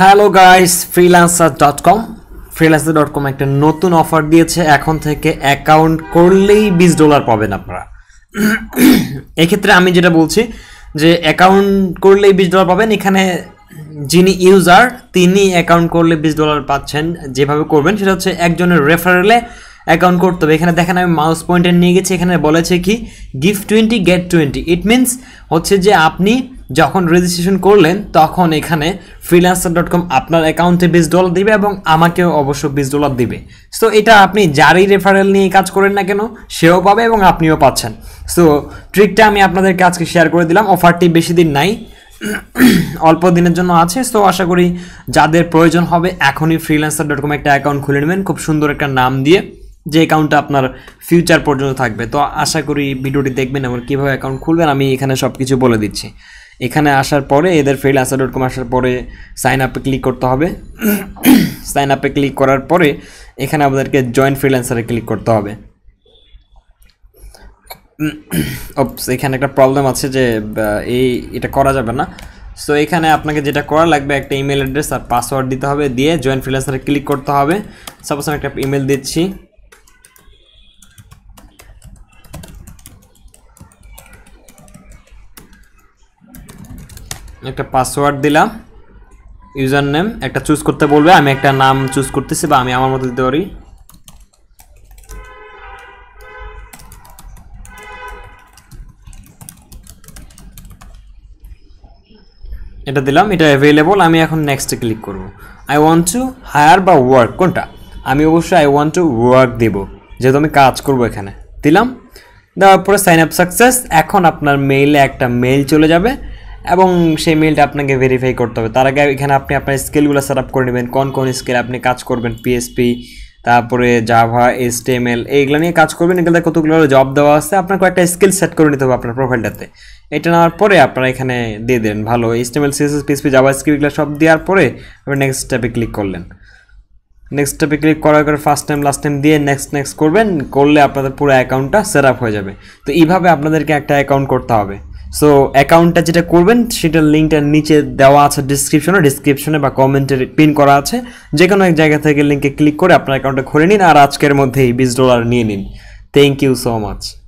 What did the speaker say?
hello guys freelancer dot com freelancer dot com একটা নতুন offer দিয়েছে এখন থেকে অ্যাকাউন্ট করলেই বিশ ডলার পাবেন আপনারা এক্ষেত্রে আমি যেটা বলছি যে অ্যাকাউন্ট করলেই বিশ ডলার পাবেন এখানে যিনি ইউজার তিনি অ্যাকাউন্ট করলে বিশ ডলার পাচ্ছেন যেভাবে করবেন সেটা হচ্ছে একজনের রেফারেলে অ্যাকাউন্ট করতে হবে এখানে দেখেন আমি মাউস পয়েন্টার নিয়ে গেছি এখানে বলেছে কি gift twenty get twenty it means হচ্ছে যে আপনি যখন রেজিস্ট্রেশন করলেন তখন এখানে ফ্রিলান্সার ডট কম আপনার অ্যাকাউন্টে বিশ ডলার দিবে এবং আমাকেও অবশ্য বিশ ডলার দিবে সো এটা আপনি যারই রেফারেল নিয়ে কাজ করেন না কেন সেও পাবে এবং আপনিও পাচ্ছেন সো ট্রিকটা আমি আপনাদেরকে আজকে শেয়ার করে দিলাম অফারটি বেশি দিন নাই অল্প দিনের জন্য আছে সো আশা করি যাদের প্রয়োজন হবে এখনই ফ্রিল্যান্সার ডট কম একটা অ্যাকাউন্ট খুলে নেবেন খুব সুন্দর একটা নাম দিয়ে যে অ্যাকাউন্টটা আপনার ফিউচার পর্যন্ত থাকবে তো আশা করি ভিডিওটি দেখবেন এবং কীভাবে অ্যাকাউন্ট খুলবেন আমি এখানে সব কিছু বলে দিচ্ছি এখানে আসার পরে এদের ফ্রিল্যান্সার ডট কম আসার পরে সাইন আপে ক্লিক করতে হবে সাইন আপে ক্লিক করার পরে এখানে আমাদেরকে জয়েন্ট ফ্রিল্যান্সারে ক্লিক করতে হবে এখানে একটা প্রবলেম আছে যে এই এটা করা যাবে না সো এখানে আপনাকে যেটা করা লাগবে একটা ইমেল অ্যাড্রেস আর পাসওয়ার্ড দিতে হবে দিয়ে জয়েন্ট ফ্রিল্যান্সারে ক্লিক করতে হবে সাপোজ আমি একটা ইমেল দিচ্ছি একটা পাসওয়ার্ড দিলাম ইউজার নেম একটা চুজ করতে বলবে আমি একটা নাম চুজ করতেছি বা আমি আমার মতো দিতে পারি এটা দিলাম এটা অ্যাভেলেবল আমি এখন নেক্সটে ক্লিক করব আই ওয়ান্ট টু হায়ার বা ওয়ার্ক কোনটা আমি অবশ্যই আই ওয়ান্ট টু ওয়ার্ক দেব যেহেতু আমি কাজ করব এখানে দিলাম দেওয়ার পরে সাইন আপ সাকসেস এখন আপনার মেইলে একটা মেইল চলে যাবে এবং সেই মেলটা আপনাকে ভেরিফাই করতে হবে তার আগে এখানে আপনি আপনার স্কেলগুলো সেট আপ করে নেবেন কোন কোন স্কেল আপনি কাজ করবেন পিএসপি তারপরে জাভা এস এসটিএমএল এইগুলো নিয়ে কাজ করবেন এগুলোতে কতগুলো জব দেওয়া আছে আপনার কয়েকটা স্কিল সেট করে নিতে হবে আপনার প্রোফাইলটাতে এটা নেওয়ার পরে আপনারা এখানে দিয়ে দেন ভালো এস HTML CSS PHP Java skill এগুলো সব দেওয়ার পরে আপনি নেক্সট স্টেপে ক্লিক করলেন নেক্সট স্টেপে ক্লিক করার পরে ফার্স্ট টাইম লাস্ট টাইম দিয়ে নেক্সট নেক্সট করবেন করলে আপনাদের পুরো অ্যাকাউন্টটা সেট আপ হয়ে যাবে তো এইভাবে আপনাদেরকে একটা অ্যাকাউন্ট করতে হবে সো অ্যাকাউন্টটা যেটা করবেন সেটার লিঙ্কটা নিচে দেওয়া আছে ডিসক্রিপশনে ডিসক্রিপশনে বা কমেন্টে পিন করা আছে যে কোনো এক জায়গা থেকে লিঙ্কে ক্লিক করে আপনার অ্যাকাউন্টটা খুলে নিন আর আজকের মধ্যেই বিশ ডলার নিয়ে নিন থ্যাংক ইউ সো মাচ